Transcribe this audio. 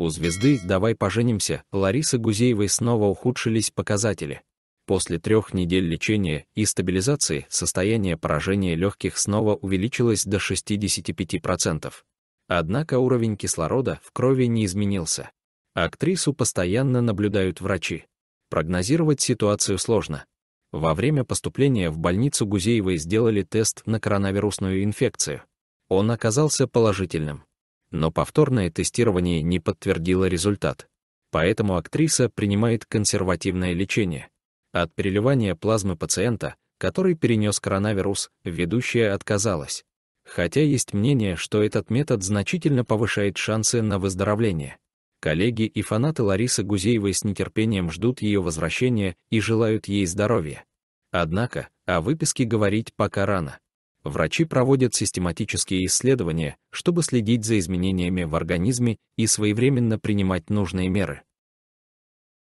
У звезды «Давай поженимся» Ларисы Гузеевой снова ухудшились показатели. После трех недель лечения и стабилизации состояние поражения легких снова увеличилось до 65%. Однако уровень кислорода в крови не изменился. Актрису постоянно наблюдают врачи. Прогнозировать ситуацию сложно. Во время поступления в больницу Гузеевой сделали тест на коронавирусную инфекцию. Он оказался положительным но повторное тестирование не подтвердило результат. Поэтому актриса принимает консервативное лечение. От переливания плазмы пациента, который перенес коронавирус, ведущая отказалась. Хотя есть мнение, что этот метод значительно повышает шансы на выздоровление. Коллеги и фанаты Ларисы Гузеевой с нетерпением ждут ее возвращения и желают ей здоровья. Однако о выписке говорить пока рано. Врачи проводят систематические исследования, чтобы следить за изменениями в организме и своевременно принимать нужные меры.